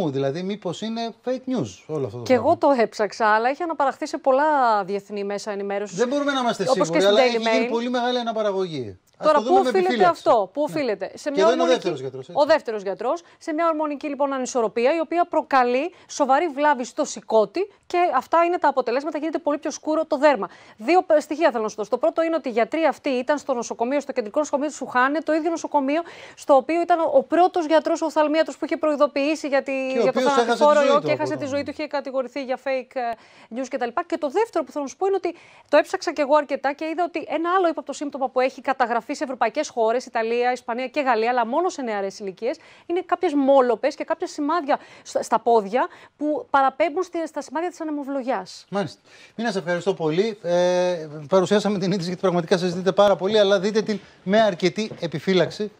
μου, δηλαδή μήπως είναι fake news όλο αυτό το Και εγώ το έψαξα, αλλά έχει αναπαραχθεί σε πολλά διεθνή μέσα ενημέρωσης. Δεν μπορούμε να είμαστε σίγουροι, αλλά έχει γίνει πολύ μεγάλη αναπαραγωγή. Τώρα, πού οφείλεται αυτό, πού ναι. οφείλεται. Σε μια ορμονική... Ο δεύτερος γιατρός, σε μια ορμονική λοιπόν ανισορροπία, η οποία προκαλεί σοβαρή βλάβη στο σηκώτη και αυτά είναι τα αποτελέσματα. Γίνεται πολύ πιο σκούρο το δέρμα. Δύο ε, στοιχεία θέλω να σου δώσω. Το πρώτο είναι ότι οι γιατροί αυτοί ήταν στο νοσοκομείο, στο κεντρικό νοσοκομείο του Σουχάνε, το ίδιο νοσοκομείο στο οποίο ήταν ο πρώτος γιατρός οφθαλμίατρος που είχε προειδοποιήσει για, τη... για το θανατηφόρο ιό και έχασε τη ζωή του, είχε κατηγορηθεί για fake ε, news κτλ. Και, το δεύτερο που θέλω να σου πω είναι ότι το έψαξα και εγώ αρκετά και είδα ότι ένα άλλο ύποπτο σύμπτωμα που έχει καταγραφεί ευρωπαϊκές χώρες, Ιταλία, Ισπανία και Γαλλία, αλλά μόνο σε νεαρές ηλικίες, είναι κάποιες μόλοπες και κάποια σημάδια στα πόδια που παραπέμπουν στα σημάδια της ανεμοβλογιάς. Μάλιστα. Μην σε ευχαριστώ πολύ. Ε, παρουσιάσαμε την είδηση γιατί πραγματικά συζητείτε πάρα πολύ, αλλά δείτε την με αρκετή επιφύλαξη.